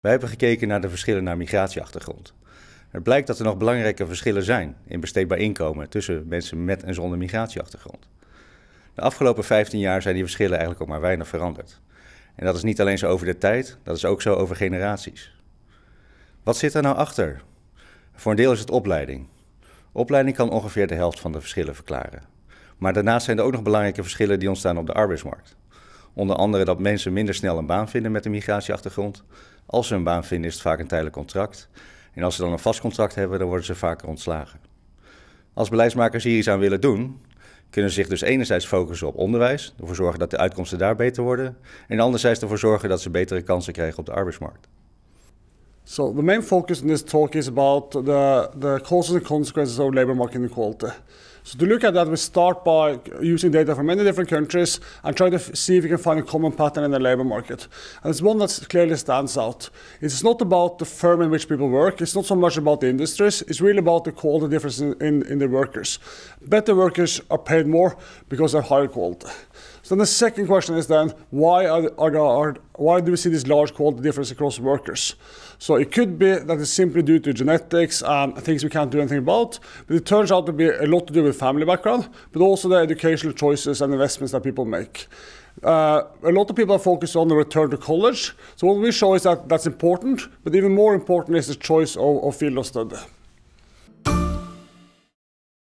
Wij hebben gekeken naar de verschillen naar migratieachtergrond. Het blijkt dat er nog belangrijke verschillen zijn in besteedbaar inkomen tussen mensen met en zonder migratieachtergrond. De afgelopen 15 jaar zijn die verschillen eigenlijk ook maar weinig veranderd. En dat is niet alleen zo over de tijd, dat is ook zo over generaties. Wat zit er nou achter? Voor een deel is het opleiding. Opleiding kan ongeveer de helft van de verschillen verklaren. Maar daarnaast zijn er ook nog belangrijke verschillen die ontstaan op de arbeidsmarkt. Onder andere dat mensen minder snel een baan vinden met een migratieachtergrond. Als ze een baan vinden is het vaak een tijdelijk contract. En als ze dan een vast contract hebben, dan worden ze vaker ontslagen. Als beleidsmakers hier iets aan willen doen, kunnen ze zich dus enerzijds focussen op onderwijs, ervoor zorgen dat de uitkomsten daar beter worden, en anderzijds ervoor zorgen dat ze betere kansen krijgen op de arbeidsmarkt. So the main focus in this talk is about the, the causes and consequences of labor market inequality. So to look at that, we start by using data from many different countries and try to see if we can find a common pattern in the labor market. And it's one that clearly stands out. It's not about the firm in which people work. It's not so much about the industries. It's really about the quality difference in, in, in the workers. Better workers are paid more because they're higher quality. So the second question is then, why, are, are, why do we see this large quality difference across workers? So it could be that it's simply due to genetics and things we can't do anything about, but it turns out to be a lot to do with family background, but also the educational choices and investments that people make. Uh, a lot of people are focused on the return to college. So what we show is that that's important, but even more important is the choice of, of field of study.